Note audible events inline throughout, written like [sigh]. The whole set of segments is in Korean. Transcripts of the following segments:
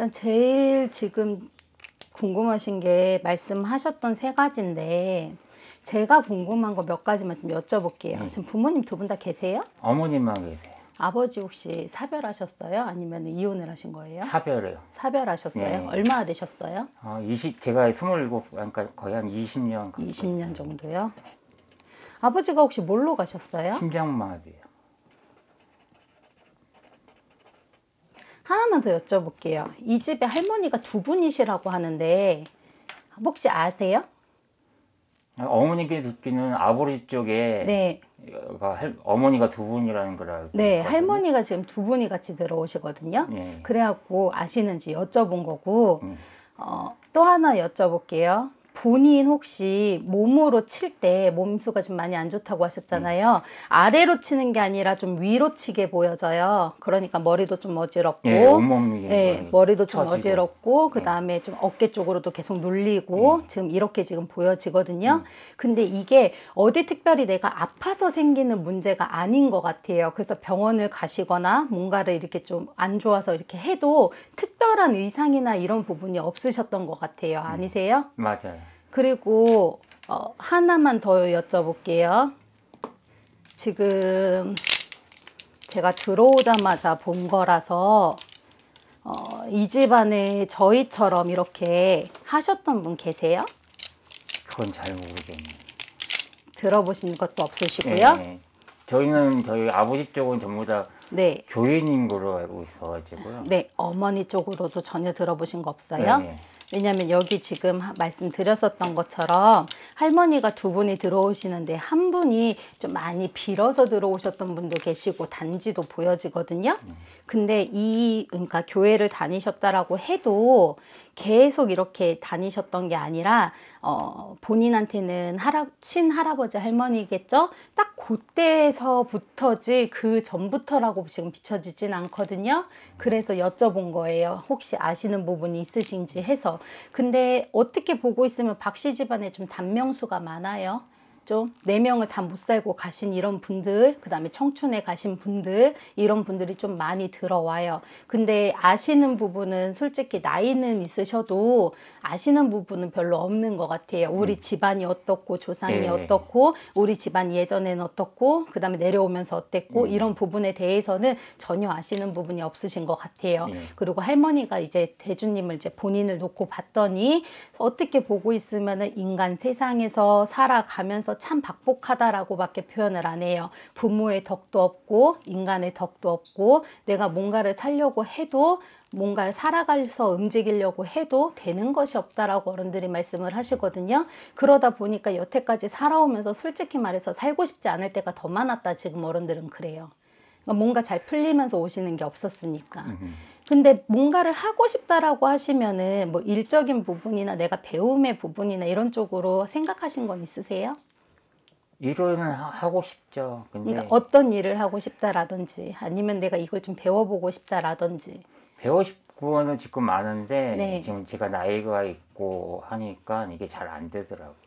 일단 제일 지금 궁금하신 게 말씀하셨던 세 가지인데 제가 궁금한 거 몇 가지만 좀 여쭤볼게요. 네. 지금 부모님 두 분 다 계세요? 어머님만 계세요. 아버지 혹시 사별하셨어요? 아니면 이혼을 하신 거예요? 사별을요. 사별하셨어요? 네. 얼마나 되셨어요? 아, 어, 20, 제가 27, 그러니까 거의 한 20년. 20년 정도요? 아버지가 혹시 뭘로 가셨어요? 심장마비요. 하나만 더 여쭤볼게요. 이 집에 할머니가 두 분이시라고 하는데 혹시 아세요? 아, 어머니께 듣기는 아버지 쪽에 네. 어, 어머니가 두 분이라는 걸 알고 네 있거든요. 할머니가 지금 두 분이 같이 들어오시거든요 예. 그래갖고 아시는지 여쭤본 거고 예. 어, 또 하나 여쭤볼게요 본인 혹시 몸으로 칠 때 몸수가 좀 많이 안 좋다고 하셨잖아요. 음. 아래로 치는 게 아니라 좀 위로 치게 보여져요. 그러니까 머리도 좀 어지럽고, 예, 예, 뭐 머리도 좀 처지고. 어지럽고, 예. 그 다음에 좀 어깨 쪽으로도 계속 눌리고, 음. 지금 이렇게 지금 보여지거든요. 음. 근데 이게 어디 특별히 내가 아파서 생기는 문제가 아닌 것 같아요. 그래서 병원을 가시거나 뭔가를 이렇게 좀 안 좋아서 이렇게 해도 특별한 의상이나 이런 부분이 없으셨던 것 같아요. 음. 아니세요? 맞아요. 그리고 어, 하나만 더 여쭤볼게요. 지금 제가 들어오자마자 본 거라서 어, 이 집안에 저희처럼 이렇게 하셨던 분 계세요? 그건 잘 모르겠네요. 들어보신 것도 없으시고요? 네. 저희는 저희 아버지 쪽은 전부 다 네. 교인인 걸로 알고 있어가지고요. 네, 어머니 쪽으로도 전혀 들어보신 거 없어요? 네. 네. 왜냐면 여기 지금 말씀드렸었던 것처럼 할머니가 두 분이 들어오시는데 한 분이 좀 많이 빌어서 들어오셨던 분도 계시고 단지도 보여지거든요. 음. 근데 이 그러니까 교회를 다니셨다라고 해도 계속 이렇게 다니셨던 게 아니라 어, 본인한테는 할아, 친할아버지 할머니겠죠? 딱 그때서부터지 에그 전부터라고 지금 비춰지진 않거든요. 그래서 여쭤본 거예요. 혹시 아시는 부분이 있으신지 해서. 근데 어떻게 보고 있으면 박씨 집안에 좀 단명수가 많아요. 있죠. 네명을 다 못 살고 가신 이런 분들, 그 다음에 청춘에 가신 분들, 이런 분들이 좀 많이 들어와요. 근데 아시는 부분은 솔직히 나이는 있으셔도 아시는 부분은 별로 없는 것 같아요. 우리 음. 집안이 어떻고, 조상이 네. 어떻고, 우리 집안 예전엔 어떻고, 그 다음에 내려오면서 어땠고, 네. 이런 부분에 대해서는 전혀 아시는 부분이 없으신 것 같아요. 네. 그리고 할머니가 이제 대주님을 이제 본인을 놓고 봤더니 어떻게 보고 있으면 인간 세상에서 살아가면서 참 박복하다라고밖에 표현을 안 해요. 부모의 덕도 없고 인간의 덕도 없고 내가 뭔가를 살려고 해도 뭔가를 살아가서 움직이려고 해도 되는 것이 없다라고 어른들이 말씀을 하시거든요. 그러다 보니까 여태까지 살아오면서 솔직히 말해서 살고 싶지 않을 때가 더 많았다 지금 어른들은 그래요. 그러니까 뭔가 잘 풀리면서 오시는 게 없었으니까. 근데 뭔가를 하고 싶다라고 하시면은 뭐 일적인 부분이나 내가 배움의 부분이나 이런 쪽으로 생각하신 건 있으세요? 일을 하고 싶죠. 근데 그러니까 어떤 일을 하고 싶다라든지 아니면 내가 이걸 좀 배워보고 싶다라든지 배워 싶고는 지금 많은데 네. 지금 제가 나이가 있고 하니까 이게 잘 안 되더라고요.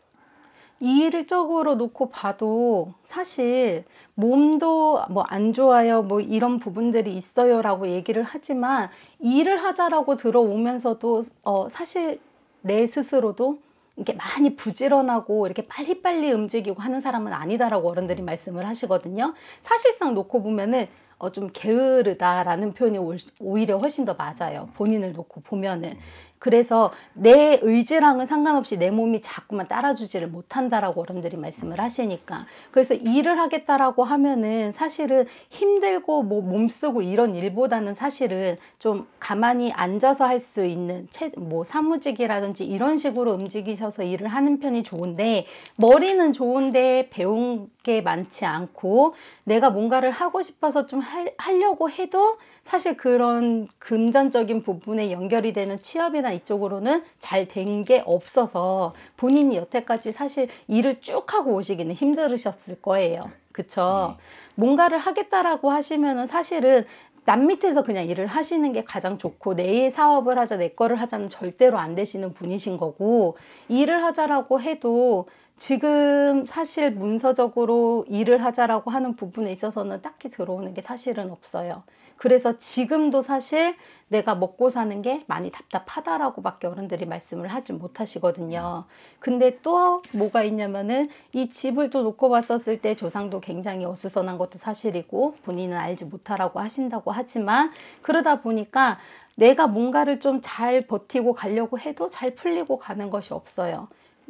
이일적으로 놓고 봐도 사실 몸도 뭐 안 좋아요 뭐 이런 부분들이 있어요 라고 얘기를 하지만 일을 하자라고 들어오면서도 어 사실 내 스스로도 이렇게 많이 부지런하고 이렇게 빨리빨리 움직이고 하는 사람은 아니다라고 어른들이 말씀을 하시거든요. 사실상 놓고 보면은 어, 좀 게으르다라는 표현이 오히려 훨씬 더 맞아요. 본인을 놓고 보면은. 그래서 내 의지랑은 상관없이 내 몸이 자꾸만 따라주지를 못한다라고 어른들이 말씀을 하시니까 그래서 일을 하겠다라고 하면은 사실은 힘들고 뭐 몸쓰고 이런 일보다는 사실은 좀 가만히 앉아서 할 수 있는 채, 뭐 사무직이라든지 이런 식으로 움직이셔서 일을 하는 편이 좋은데 머리는 좋은데 배운 게 많지 않고 내가 뭔가를 하고 싶어서 좀 하, 하려고 해도 사실 그런 금전적인 부분에 연결이 되는 취업이나 이쪽으로는 잘 된 게 없어서 본인이 여태까지 사실 일을 쭉 하고 오시기는 힘들으셨을 거예요. 그쵸? 네. 뭔가를 하겠다라고 하시면은 사실은 남 밑에서 그냥 일을 하시는 게 가장 좋고 내 사업을 하자 내 거를 하자는 절대로 안 되시는 분이신 거고 일을 하자라고 해도 지금 사실 문서적으로 일을 하자라고 하는 부분에 있어서는 딱히 들어오는 게 사실은 없어요. 그래서 지금도 사실 내가 먹고 사는 게 많이 답답하다라고밖에 어른들이 말씀을 하지 못하시거든요. 근데 또 뭐가 있냐면은 이 집을 또 놓고 봤었을 때 조상도 굉장히 어수선한 것도 사실이고 본인은 알지 못하라고 하신다고 하지만 그러다 보니까 내가 뭔가를 좀 잘 버티고 가려고 해도 잘 풀리고 가는 것이 없어요.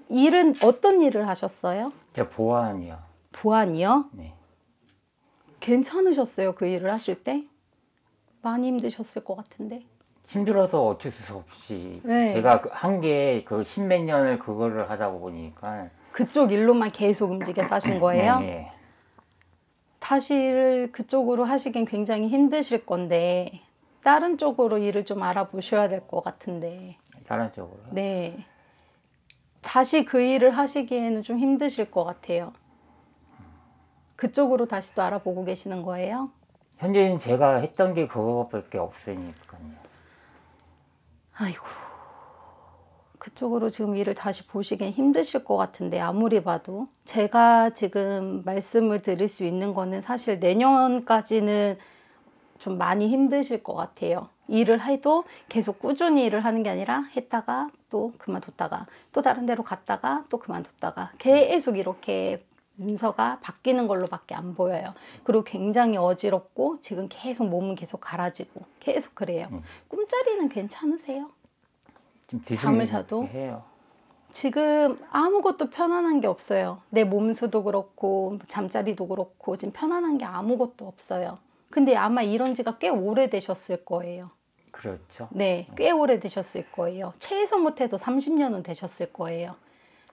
일은 어떤 일을 하셨어요? 제가 보안이요. 보안이요? 네. 괜찮으셨어요? 그 일을 하실 때? 많이 힘드셨을 것 같은데. 힘들어서 어쩔 수 없이 네. 제가 한게그 그 십몇 년을 그거를 하다 보니까 그쪽 일로만 계속 움직여 사신 거예요? 네, 네. 다시 일을 그쪽으로 하시긴 굉장히 힘드실 건데 다른 쪽으로 일을 좀 알아보셔야 될 것 같은데 다른 쪽으로? 네 다시 그 일을 하시기에는 좀 힘드실 것 같아요. 그쪽으로 다시 또 알아보고 계시는 거예요? 현재는 제가 했던 게 그거밖에 없으니까요. 아이고. 그쪽으로 지금 일을 다시 보시기엔 힘드실 것 같은데 아무리 봐도 제가 지금 말씀을 드릴 수 있는 거는 사실 내년까지는 좀 많이 힘드실 것 같아요. 일을 해도 계속 꾸준히 일을 하는 게 아니라 했다가 또 그만뒀다가 또 다른 데로 갔다가 또 그만뒀다가 계속 이렇게 문서가 바뀌는 걸로밖에 안 보여요. 그리고 굉장히 어지럽고 지금 계속 몸은 계속 갈아지고 계속 그래요. 음. 꿈자리는 괜찮으세요? 잠을 자도 해요. 지금 아무것도 편안한 게 없어요. 내 몸수도 그렇고 잠자리도 그렇고 지금 편안한 게 아무것도 없어요. 근데 아마 이런 지가 꽤 오래되셨을 거예요. 그렇죠. 네, 음. 꽤 오래되셨을 거예요. 최소 못해도 30년은 되셨을 거예요.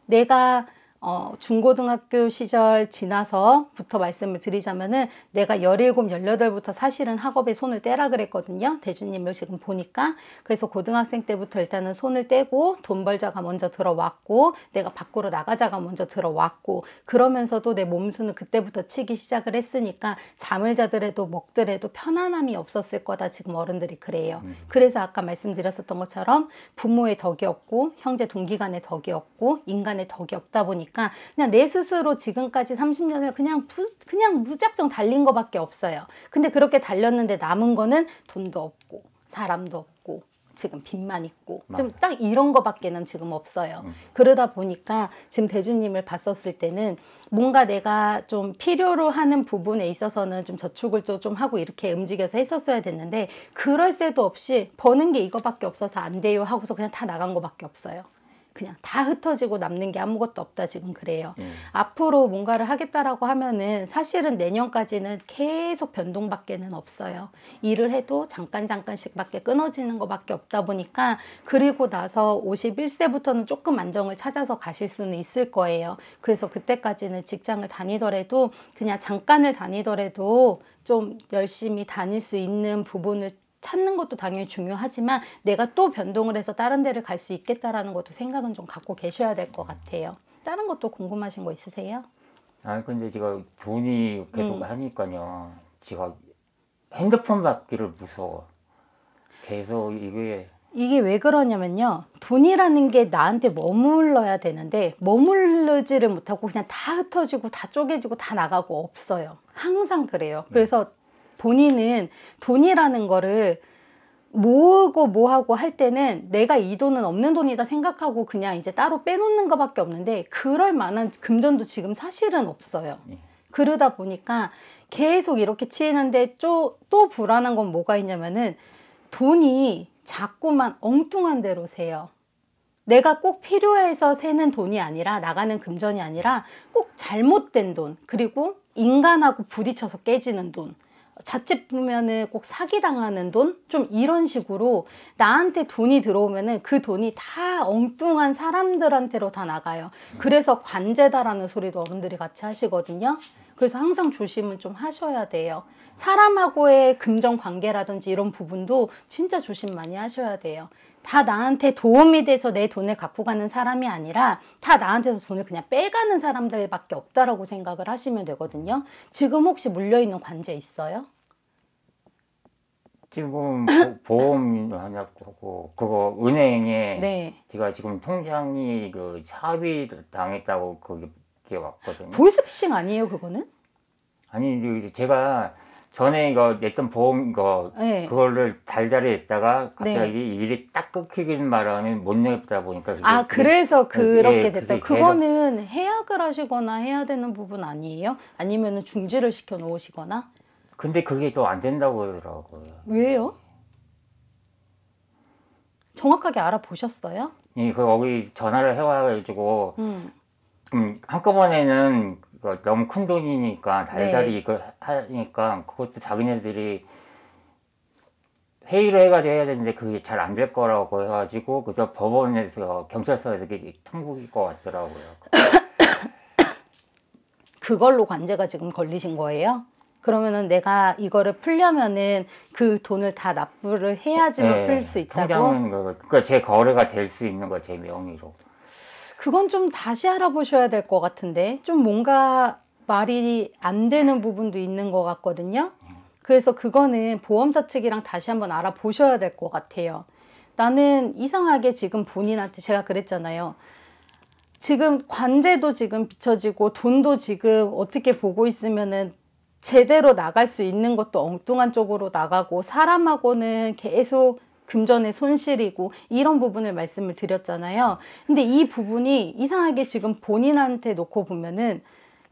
내가 어, 중고등학교 시절 지나서부터 말씀을 드리자면은 내가 열일곱, 열여덟부터 사실은 학업에 손을 떼라 그랬거든요. 대주님을 지금 보니까. 그래서 고등학생 때부터 일단은 손을 떼고 돈 벌자가 먼저 들어왔고 내가 밖으로 나가자가 먼저 들어왔고 그러면서도 내 몸수는 그때부터 치기 시작을 했으니까 잠을 자더라도 먹더라도 편안함이 없었을 거다. 지금 어른들이 그래요. 음. 그래서 아까 말씀드렸었던 것처럼 부모의 덕이 없고 형제 동기간의 덕이 없고 인간의 덕이 없다 보니까 보니까 그냥 내 스스로 지금까지 30년을 그냥 부, 그냥 무작정 달린 것밖에 없어요. 근데 그렇게 달렸는데 남은 거는 돈도 없고 사람도 없고 지금 빚만 있고 좀 딱 이런 거밖에는 지금 없어요. 음. 그러다 보니까 지금 대주님을 봤었을 때는 뭔가 내가 좀 필요로 하는 부분에 있어서는 좀 저축을 또 좀 하고 이렇게 움직여서 했었어야 됐는데 그럴 새도 없이 버는 게 이거밖에 없어서 안 돼요 하고서 그냥 다 나간 거밖에 없어요. 그냥 다 흩어지고 남는 게 아무것도 없다 지금 그래요. 음. 앞으로 뭔가를 하겠다라고 하면은 사실은 내년까지는 계속 변동밖에는 없어요. 일을 해도 잠깐 잠깐씩밖에 끊어지는 것밖에 없다 보니까 그리고 나서 51세부터는 조금 안정을 찾아서 가실 수는 있을 거예요. 그래서 그때까지는 직장을 다니더라도 그냥 잠깐을 다니더라도 좀 열심히 다닐 수 있는 부분을 찾는 것도 당연히 중요하지만 내가 또 변동을 해서 다른 데를 갈 수 있겠다라는 것도 생각은 좀 갖고 계셔야 될 것 같아요. 다른 것도 궁금하신 거 있으세요? 아 근데 제가 돈이 계속 음. 하니까요. 제가 핸드폰 받기를 무서워. 계속 이게 이게 왜 그러냐면요. 돈이라는 게 나한테 머물러야 되는데 머물르지를 못하고 그냥 다 흩어지고 다 쪼개지고 다 나가고 없어요. 항상 그래요. 그래서 네. 본인은 돈이라는 거를 모으고 뭐하고 할 때는 내가 이 돈은 없는 돈이다 생각하고 그냥 이제 따로 빼놓는 것밖에 없는데 그럴 만한 금전도 지금 사실은 없어요. 예. 그러다 보니까 계속 이렇게 치이는데 또, 또 불안한 건 뭐가 있냐면은 돈이 자꾸만 엉뚱한 데로 세요. 내가 꼭 필요해서 새는 돈이 아니라 나가는 금전이 아니라 꼭 잘못된 돈 그리고 인간하고 부딪혀서 깨지는 돈 자칫 보면은 꼭 사기당하는 돈? 좀 이런 식으로 나한테 돈이 들어오면은 그 돈이 다 엉뚱한 사람들한테로 다 나가요. 그래서 관제다라는 소리도 어른들이 같이 하시거든요. 그래서 항상 조심은좀 하셔야 돼요. 사람하고의 금전 관계라든지 이런 부분도 진짜 조심 많이 하셔야 돼요. 다 나한테 도움이 돼서 내 돈을 갖고 가는 사람이 아니라 다 나한테서 돈을 그냥 빼가는 사람들밖에 없다라고 생각을 하시면 되거든요. 지금 혹시 물려있는 관제 있어요? 지금 뭐 [laughs] 보험 하냐고 그거 은행에 네. 제가 지금 통장이 그 차비 당했다고 거기 기억 왔거든요. 보이스피싱 아니에요, 그거는? 아니, 제가 전에 이거 냈던 보험 이거 네. 그거를 달달이 했다가 갑자기 네. 일이 딱 끊기는 바람에 못 내다 보니까 아 그래서 그렇게 네, 됐다 그거는 해약을 하시거나 해야 되는 부분 아니에요? 아니면 중지를 시켜 놓으시거나 근데 그게 또 안 된다고 하더라고요 왜요? 정확하게 알아보셨어요? 예, 그 거기 전화를 해와가지고 음. 음, 한꺼번에는 너무 큰 돈이니까 달달이 네. 이걸 하니까 그것도 자기네들이 회의를 해가지고 해야 되는데 그게 잘 안 될 거라고 해가지고 그래서 법원에서 경찰서에서 그게 통보일 것 같더라고요. [coughs] 그걸로 관제가 지금 걸리신 거예요? 그러면은 내가 이거를 풀려면은 그 돈을 다 납부를 해야지 네, 풀수 있다고? 통장은 그러니까 제 거래가 될 수 있는 거 제 명의로. 그건 좀 다시 알아보셔야 될 것 같은데 좀 뭔가 말이 안 되는 부분도 있는 것 같거든요. 그래서 그거는 보험사 측이랑 다시 한번 알아보셔야 될 것 같아요. 나는 이상하게 지금 본인한테 제가 그랬잖아요. 지금 관제도 지금 비춰지고 돈도 지금 어떻게 보고 있으면은 제대로 나갈 수 있는 것도 엉뚱한 쪽으로 나가고 사람하고는 계속 금전의 손실이고 이런 부분을 말씀을 드렸잖아요. 근데 이 부분이 이상하게 지금 본인한테 놓고 보면은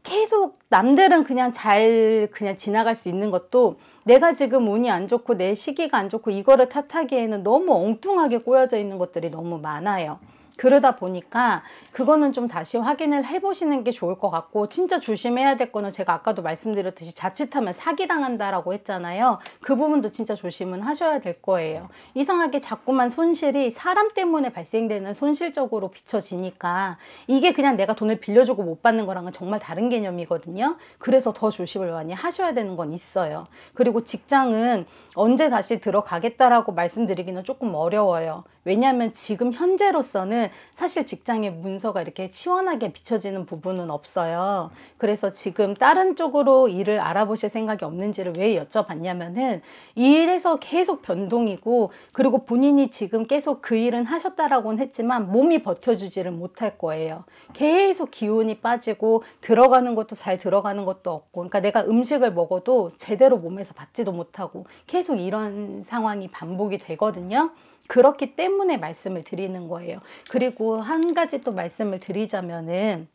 계속 남들은 그냥 잘 그냥 지나갈 수 있는 것도 내가 지금 운이 안 좋고 내 시기가 안 좋고 이거를 탓하기에는 너무 엉뚱하게 꼬여져 있는 것들이 너무 많아요. 그러다 보니까 그거는 좀 다시 확인을 해보시는 게 좋을 것 같고 진짜 조심해야 될 거는 제가 아까도 말씀드렸듯이 자칫하면 사기당한다라고 했잖아요. 그 부분도 진짜 조심은 하셔야 될 거예요. 이상하게 자꾸만 손실이 사람 때문에 발생되는 손실적으로 비춰지니까 이게 그냥 내가 돈을 빌려주고 못 받는 거랑은 정말 다른 개념이거든요. 그래서 더 조심을 많이 하셔야 되는 건 있어요. 그리고 직장은 언제 다시 들어가겠다라고 말씀드리기는 조금 어려워요. 왜냐하면 지금 현재로서는 사실 직장의 문서가 이렇게 시원하게 비춰지는 부분은 없어요. 그래서 지금 다른 쪽으로 일을 알아보실 생각이 없는지를 왜 여쭤봤냐면은 이 일에서 계속 변동이고 그리고 본인이 지금 계속 그 일은 하셨다라고는 했지만 몸이 버텨주지를 못할 거예요. 계속 기운이 빠지고 들어가는 것도 잘 들어가는 것도 없고 그러니까 내가 음식을 먹어도 제대로 몸에서 받지도 못하고 계속 이런 상황이 반복이 되거든요. 그렇기 때문에 말씀을 드리는 거예요. 그리고 한 가지 또 말씀을 드리자면은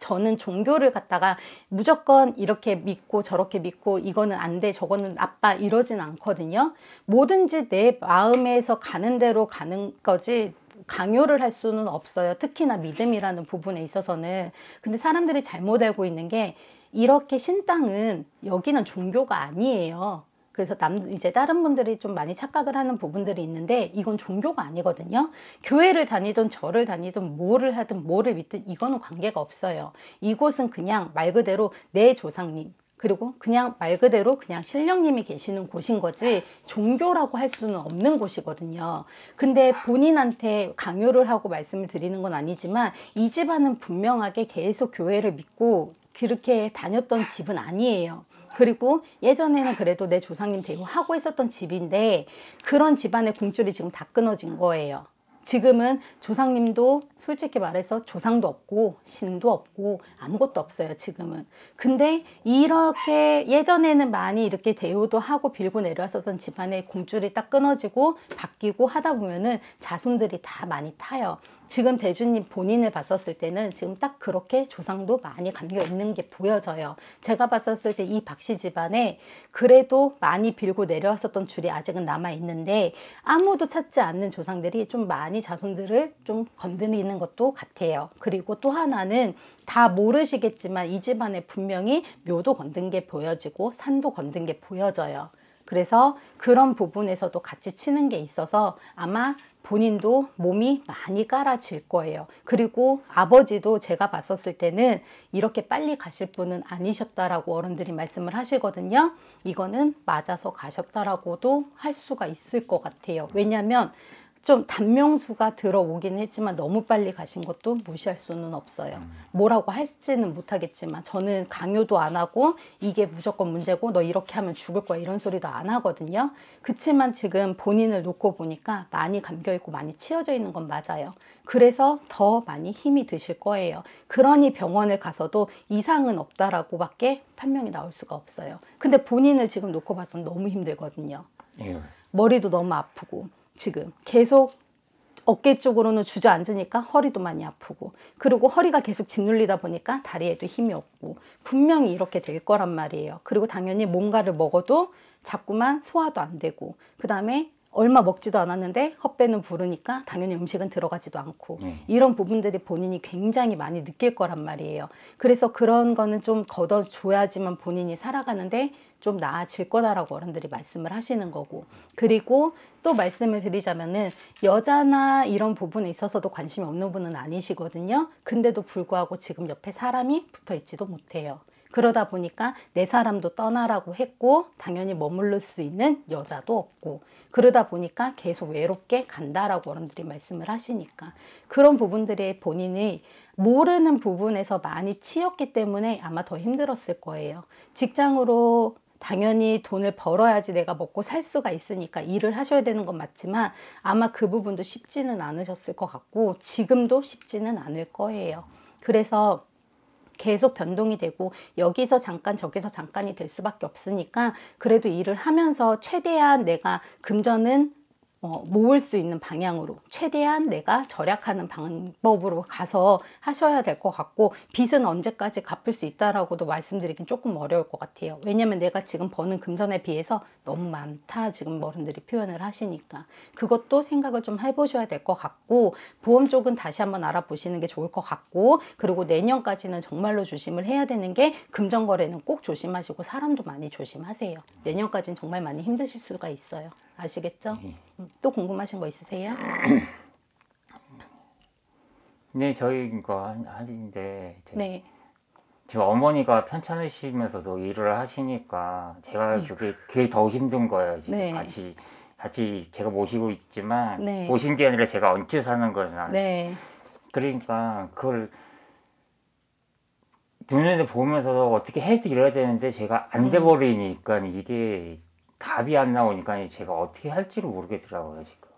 저는 종교를 갖다가 무조건 이렇게 믿고 저렇게 믿고 이거는 안 돼 저거는 아빠 이러진 않거든요 뭐든지 내 마음에서 가는 대로 가는 거지 강요를 할 수는 없어요 특히나 믿음이라는 부분에 있어서는 근데 사람들이 잘못 알고 있는 게 이렇게 신당은 여기는 종교가 아니에요 그래서 남 이제 다른 분들이 좀 많이 착각을 하는 부분들이 있는데 이건 종교가 아니거든요. 교회를 다니든 절을 다니든 뭐를 하든 뭐를 믿든 이거는 관계가 없어요. 이곳은 그냥 말 그대로 내 조상님 그리고 그냥 말 그대로 그냥 신령님이 계시는 곳인 거지 종교라고 할 수는 없는 곳이거든요. 근데 본인한테 강요를 하고 말씀을 드리는 건 아니지만 이 집안은 분명하게 계속 교회를 믿고 그렇게 다녔던 집은 아니에요. 그리고 예전에는 그래도 내 조상님 되고 하고 있었던 집인데 그런 집안의 공줄이 지금 다 끊어진 거예요. 지금은 조상님도 솔직히 말해서 조상도 없고 신도 없고 아무것도 없어요 지금은 근데 이렇게 예전에는 많이 이렇게 대우도 하고 빌고 내려왔었던 집안의 공줄이 딱 끊어지고 바뀌고 하다 보면은 자손들이 다 많이 타요 지금 대주님 본인을 봤었을 때는 지금 딱 그렇게 조상도 많이 감겨 있는 게 보여져요. 제가 봤었을 때 이 박씨 집안에 그래도 많이 빌고 내려왔었던 줄이 아직은 남아 있는데 아무도 찾지 않는 조상들이 좀 많이 자손들을 좀 건드리는 것도 같아요. 그리고 또 하나는 다 모르시겠지만 이 집안에 분명히 묘도 건든 게 보여지고 산도 건든 게 보여져요. 그래서 그런 부분에서도 같이 치는 게 있어서 아마 본인도 몸이 많이 깔아질 거예요. 그리고 아버지도 제가 봤었을 때는 이렇게 빨리 가실 분은 아니셨다라고 어른들이 말씀을 하시거든요. 이거는 맞아서 가셨다라고도 할 수가 있을 것 같아요. 왜냐하면 좀 단명수가 들어오긴 했지만 너무 빨리 가신 것도 무시할 수는 없어요. 음. 뭐라고 할지는 못하겠지만 저는 강요도 안 하고 이게 무조건 문제고 너 이렇게 하면 죽을 거야 이런 소리도 안 하거든요. 그치만 지금 본인을 놓고 보니까 많이 감겨있고 많이 치여져 있는 건 맞아요. 그래서 더 많이 힘이 드실 거예요. 그러니 병원에 가서도 이상은 없다라고 밖에 판명이 나올 수가 없어요. 근데 본인을 지금 놓고 봐서는 너무 힘들거든요. 예. 머리도 너무 아프고 지금 계속 어깨 쪽으로는 주저앉으니까 허리도 많이 아프고 그리고 허리가 계속 짓눌리다 보니까 다리에도 힘이 없고 분명히 이렇게 될 거란 말이에요. 그리고 당연히 뭔가를 먹어도 자꾸만 소화도 안 되고 그 다음에 얼마 먹지도 않았는데 헛배는 부르니까 당연히 음식은 들어가지도 않고 음. 이런 부분들이 본인이 굉장히 많이 느낄 거란 말이에요. 그래서 그런 거는 좀 걷어줘야지만 본인이 살아가는데 좀 나아질 거다라고 어른들이 말씀을 하시는 거고 그리고 또 말씀을 드리자면은 여자나 이런 부분에 있어서도 관심이 없는 분은 아니시거든요. 근데도 불구하고 지금 옆에 사람이 붙어 있지도 못해요. 그러다 보니까 내 사람도 떠나라고 했고 당연히 머물를수 있는 여자도 없고 그러다 보니까 계속 외롭게 간다라고 어른들이 말씀을 하시니까 그런 부분들이 본인이 모르는 부분에서 많이 치였기 때문에 아마 더 힘들었을 거예요. 직장으로 당연히 돈을 벌어야지 내가 먹고 살 수가 있으니까 일을 하셔야 되는 건 맞지만 아마 그 부분도 쉽지는 않으셨을 것 같고 지금도 쉽지는 않을 거예요. 그래서 계속 변동이 되고 여기서 잠깐 저기서 잠깐이 될 수밖에 없으니까 그래도 일을 하면서 최대한 내가 금전은 어, 모을 수 있는 방향으로 최대한 내가 절약하는 방법으로 가서 하셔야 될 것 같고 빚은 언제까지 갚을 수 있다라고도 말씀드리긴 조금 어려울 것 같아요. 왜냐면 내가 지금 버는 금전에 비해서 너무 많다 지금 어른들이 표현을 하시니까 그것도 생각을 좀 해보셔야 될 것 같고 보험 쪽은 다시 한번 알아보시는 게 좋을 것 같고 그리고 내년까지는 정말로 조심을 해야 되는 게 금전 거래는 꼭 조심하시고 사람도 많이 조심하세요. 내년까지는 정말 많이 힘드실 수가 있어요. 아시겠죠? 네. 또 궁금하신 거 있으세요? 네, 저희 이거 하는 네. 지금 어머니가 편찮으시면서도 일을 하시니까 제가 네. 그게, 그게 더 힘든 거예요. 지금 네. 같이 같이 제가 모시고 있지만 네. 모신 게 아니라 제가 얹혀 사는 거잖 네. 그러니까 그걸 눈에 보면서 어떻게 해서 이래야 되는데 제가 안 네. 돼버리니까 이게 답이 안 나오니까 제가 어떻게 할지를 모르겠더라고요 지금.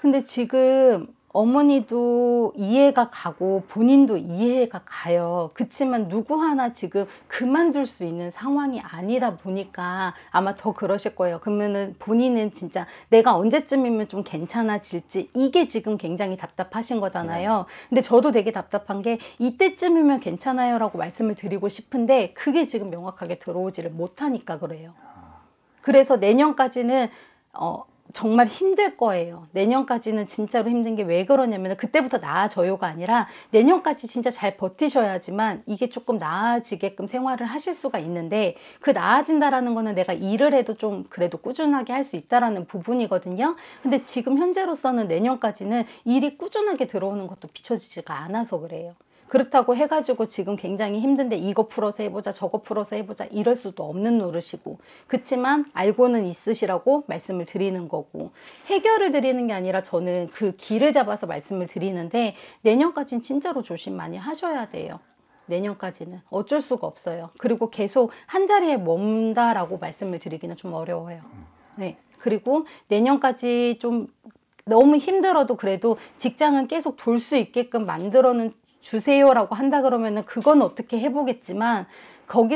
근데 지금 어머니도 이해가 가고 본인도 이해가 가요. 그렇지만 누구 하나 지금 그만둘 수 있는 상황이 아니다 보니까 아마 더 그러실 거예요. 그러면은 본인은 진짜 내가 언제쯤이면 좀 괜찮아질지 이게 지금 굉장히 답답하신 거잖아요. 네. 근데 저도 되게 답답한 게 이때쯤이면 괜찮아요라고 말씀을 드리고 싶은데 그게 지금 명확하게 들어오지를 못하니까 그래요. 그래서 내년까지는 어, 정말 힘들 거예요. 내년까지는 진짜로 힘든 게 왜 그러냐면 그때부터 나아져요가 아니라 내년까지 진짜 잘 버티셔야지만 이게 조금 나아지게끔 생활을 하실 수가 있는데 그 나아진다라는 거는 내가 일을 해도 좀 그래도 꾸준하게 할 수 있다라는 부분이거든요. 근데 지금 현재로서는 내년까지는 일이 꾸준하게 들어오는 것도 비춰지지가 않아서 그래요. 그렇다고 해가지고 지금 굉장히 힘든데 이거 풀어서 해보자 저거 풀어서 해보자 이럴 수도 없는 노릇이고 그치만 알고는 있으시라고 말씀을 드리는 거고 해결을 드리는 게 아니라 저는 그 길을 잡아서 말씀을 드리는데 내년까지는 진짜로 조심 많이 하셔야 돼요. 내년까지는 어쩔 수가 없어요. 그리고 계속 한 자리에 머문다라고 말씀을 드리기는 좀 어려워요. 네. 그리고 내년까지 좀 너무 힘들어도 그래도 직장은 계속 돌 수 있게끔 만들어 놓은 주세요라고 한다 그러면은 그건 어떻게 해보겠지만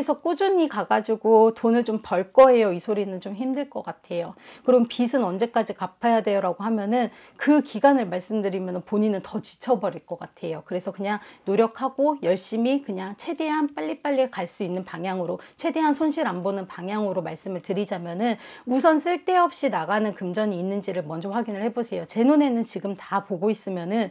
거기서 꾸준히 가가지고 돈을 좀 벌 거예요. 이 소리는 좀 힘들 것 같아요. 그럼 빚은 언제까지 갚아야 돼요? 라고 하면은 그 기간을 말씀드리면 본인은 더 지쳐버릴 것 같아요. 그래서 그냥 노력하고 열심히 그냥 최대한 빨리빨리 갈 수 있는 방향으로 최대한 손실 안 보는 방향으로 말씀을 드리자면은 우선 쓸데없이 나가는 금전이 있는지를 먼저 확인을 해보세요. 제 눈에는 지금 다 보고 있으면은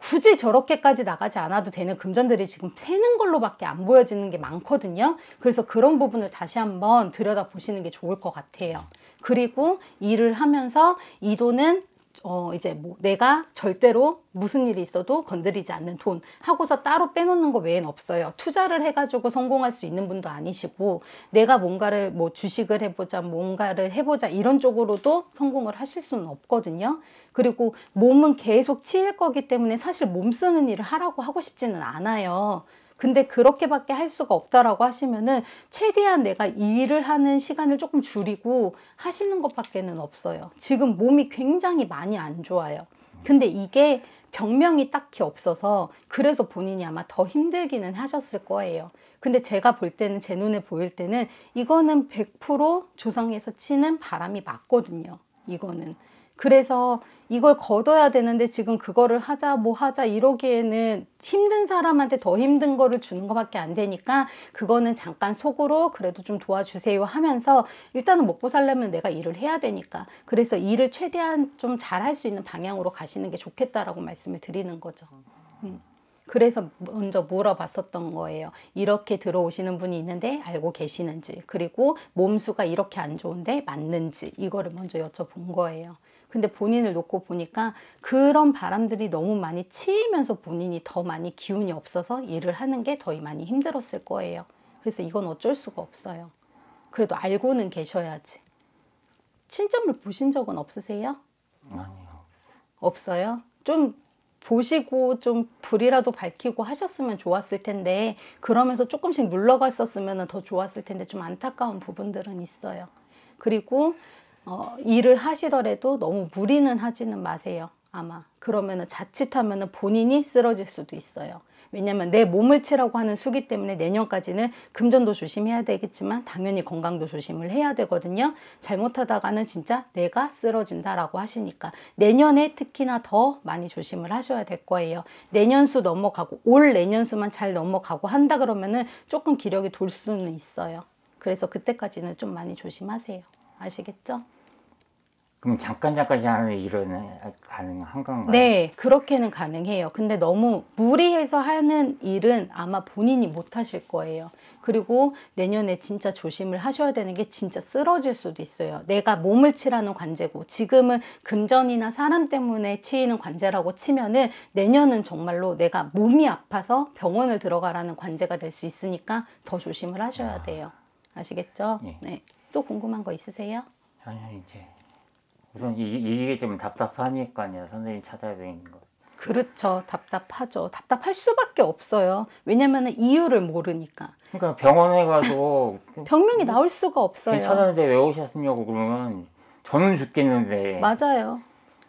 굳이 저렇게까지 나가지 않아도 되는 금전들이 지금 새는 걸로밖에 안 보여지는 게 많거든요. 그래서 그런 부분을 다시 한번 들여다보시는 게 좋을 것 같아요. 그리고 일을 하면서 이 돈은 어, 이제 뭐 내가 절대로 무슨 일이 있어도 건드리지 않는 돈 하고서 따로 빼놓는 거 외엔 없어요. 투자를 해가지고 성공할 수 있는 분도 아니시고 내가 뭔가를 뭐 주식을 해보자 뭔가를 해보자 이런 쪽으로도 성공을 하실 수는 없거든요. 그리고 몸은 계속 치일 거기 때문에 사실 몸 쓰는 일을 하라고 하고 싶지는 않아요. 근데 그렇게밖에 할 수가 없다라고 하시면은 최대한 내가 일을 하는 시간을 조금 줄이고 하시는 것밖에는 없어요. 지금 몸이 굉장히 많이 안 좋아요. 근데 이게 병명이 딱히 없어서 그래서 본인이 아마 더 힘들기는 하셨을 거예요. 근데 제가 볼 때는 제 눈에 보일 때는 이거는 100% 조상에서 치는 바람이 맞거든요. 이거는. 그래서 이걸 걷어야 되는데 지금 그거를 하자 뭐 하자 이러기에는 힘든 사람한테 더 힘든 거를 주는 것밖에 안 되니까 그거는 잠깐 속으로 그래도 좀 도와주세요 하면서 일단은 먹고 살려면 내가 일을 해야 되니까 그래서 일을 최대한 좀 잘할 수 있는 방향으로 가시는 게 좋겠다라고 말씀을 드리는 거죠. 음. 그래서 먼저 물어봤었던 거예요. 이렇게 들어오시는 분이 있는데 알고 계시는지, 그리고 몸수가 이렇게 안 좋은데 맞는지, 이거를 먼저 여쭤본 거예요. 근데 본인을 놓고 보니까 그런 바람들이 너무 많이 치이면서 본인이 더 많이 기운이 없어서 일을 하는 게 더 많이 힘들었을 거예요. 그래서 이건 어쩔 수가 없어요. 그래도 알고는 계셔야지. 친점을 보신 적은 없으세요? 아니요. 없어요? 좀 보시고 좀 불이라도 밝히고 하셨으면 좋았을 텐데 그러면서 조금씩 물러갔었으면 더 좋았을 텐데 좀 안타까운 부분들은 있어요. 그리고 어, 일을 하시더라도 너무 무리는 하지는 마세요. 아마 그러면은 자칫하면은 본인이 쓰러질 수도 있어요. 왜냐면 내 몸을 치라고 하는 수기 때문에 내년까지는 금전도 조심해야 되겠지만 당연히 건강도 조심을 해야 되거든요. 잘못하다가는 진짜 내가 쓰러진다라고 하시니까 내년에 특히나 더 많이 조심을 하셔야 될 거예요. 내년수 넘어가고 올 내년수만 잘 넘어가고 한다 그러면은 조금 기력이 돌 수는 있어요. 그래서 그때까지는 좀 많이 조심하세요. 아시겠죠? 그럼 잠깐 잠깐 하는 일은 가능한 건가요? 네, 그렇게는 가능해요. 근데 너무 무리해서 하는 일은 아마 본인이 못 하실 거예요. 그리고 내년에 진짜 조심을 하셔야 되는 게 진짜 쓰러질 수도 있어요. 내가 몸을 치라는 관제고 지금은 금전이나 사람 때문에 치이는 관제라고 치면은 내년은 정말로 내가 몸이 아파서 병원을 들어가라는 관제가 될 수 있으니까 더 조심을 하셔야 아. 돼요. 아시겠죠? 예. 네. 또 궁금한 거 있으세요? 아니 이제 우선 이, 이게 좀 답답하니까요 선생님 찾아뵙 거. 그렇죠. 답답하죠. 답답할 수밖에 없어요. 왜냐면 이유를 모르니까. 그러니까 병원에 가도 [laughs] 병명이 나올 수가 없어요. 괜찮은데 왜 오셨냐고 그러면 저는 죽겠는데. 맞아요.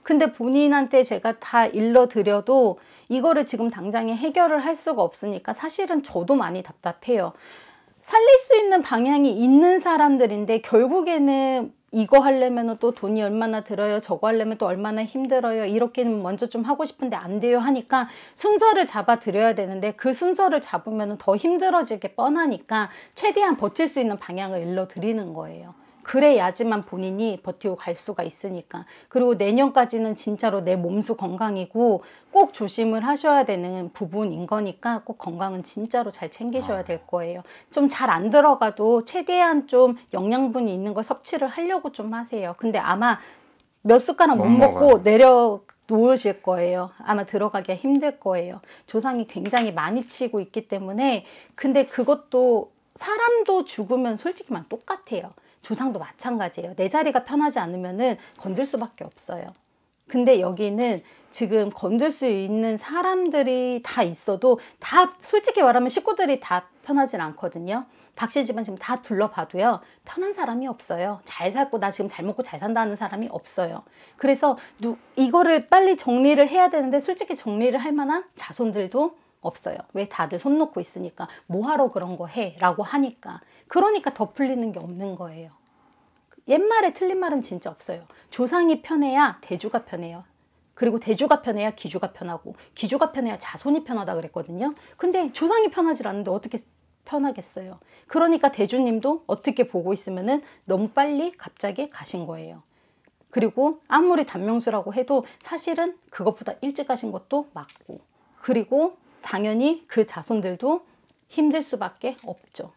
근데 본인한테 제가 다 일러드려도 이거를 지금 당장에 해결을 할 수가 없으니까 사실은 저도 많이 답답해요. 살릴 수 있는 방향이 있는 사람들인데 결국에는 이거 하려면 또 돈이 얼마나 들어요 저거 하려면 또 얼마나 힘들어요 이렇게는 먼저 좀 하고 싶은데 안 돼요 하니까 순서를 잡아 드려야 되는데 그 순서를 잡으면 더 힘들어질 게 뻔하니까 최대한 버틸 수 있는 방향을 일러 드리는 거예요 그래야지만 본인이 버티고 갈 수가 있으니까 그리고 내년까지는 진짜로 내 몸수 건강이고 꼭 조심을 하셔야 되는 부분인 거니까 꼭 건강은 진짜로 잘 챙기셔야 아. 될 거예요 좀 잘 안 들어가도 최대한 좀 영양분이 있는 걸 섭취를 하려고 좀 하세요 근데 아마 몇 숟가락 못, 못 먹고 내려 놓으실 거예요. 아마 들어가기가 힘들 거예요. 조상이 굉장히 많이 치고 있기 때문에 근데 그것도 사람도 죽으면 솔직히만 똑같아요. 조상도 마찬가지예요. 내 자리가 편하지 않으면은 건들 수밖에 없어요. 근데 여기는 지금 건들 수 있는 사람들이 다 있어도 다 솔직히 말하면 식구들이 다 편하진 않거든요. 박씨 집안 지금 다 둘러봐도요. 편한 사람이 없어요. 잘 살고 나 지금 잘 먹고 잘 산다는 사람이 없어요. 그래서 누, 이거를 빨리 정리를 해야 되는데 솔직히 정리를 할 만한 자손들도 없어요. 왜 다들 손 놓고 있으니까 뭐하러 그런 거 해? 라고 하니까 그러니까 더 풀리는 게 없는 거예요. 옛말에 틀린 말은 진짜 없어요. 조상이 편해야 대주가 편해요. 그리고 대주가 편해야 기주가 편하고 기주가 편해야 자손이 편하다 그랬거든요. 근데 조상이 편하지 않는데 어떻게 편하겠어요. 그러니까 대주님도 어떻게 보고 있으면은 너무 빨리 갑자기 가신 거예요. 그리고 아무리 단명수라고 해도 사실은 그것보다 일찍 가신 것도 맞고 그리고 당연히 그 자손들도 힘들 수밖에 없죠.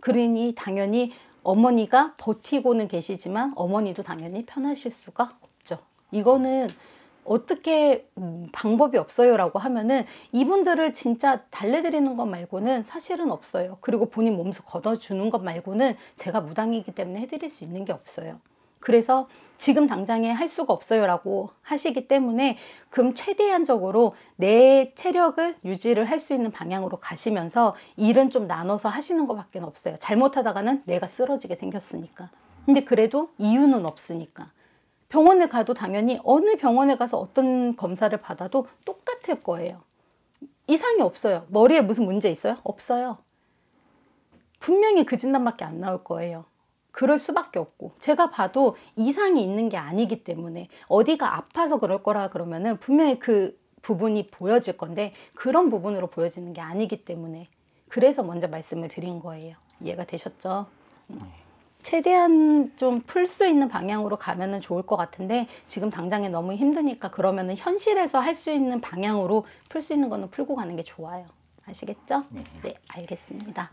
그러니 당연히 어머니가 버티고는 계시지만 어머니도 당연히 편하실 수가 없죠. 이거는 어떻게 음, 방법이 없어요라고 하면은 이분들을 진짜 달래드리는 것 말고는 사실은 없어요. 그리고 본인 몸소 걷어주는 것 말고는 제가 무당이기 때문에 해드릴 수 있는 게 없어요. 그래서 지금 당장에 할 수가 없어요 라고 하시기 때문에 금 최대한적으로 내 체력을 유지를 할 수 있는 방향으로 가시면서 일은 좀 나눠서 하시는 것밖에 없어요 잘못하다가는 내가 쓰러지게 생겼으니까 근데 그래도 이유는 없으니까 병원에 가도 당연히 어느 병원에 가서 어떤 검사를 받아도 똑같을 거예요 이상이 없어요 머리에 무슨 문제 있어요? 없어요 분명히 그 진단밖에 안 나올 거예요 그럴 수밖에 없고 제가 봐도 이상이 있는 게 아니기 때문에 어디가 아파서 그럴 거라 그러면은 분명히 그 부분이 보여질 건데 그런 부분으로 보여지는 게 아니기 때문에 그래서 먼저 말씀을 드린 거예요. 이해가 되셨죠? 음. 네. 최대한 좀 풀 수 있는 방향으로 가면은 좋을 것 같은데 지금 당장에 너무 힘드니까 그러면은 현실에서 할 수 있는 방향으로 풀 수 있는 거는 풀고 가는 게 좋아요. 아시겠죠? 네, 네 알겠습니다.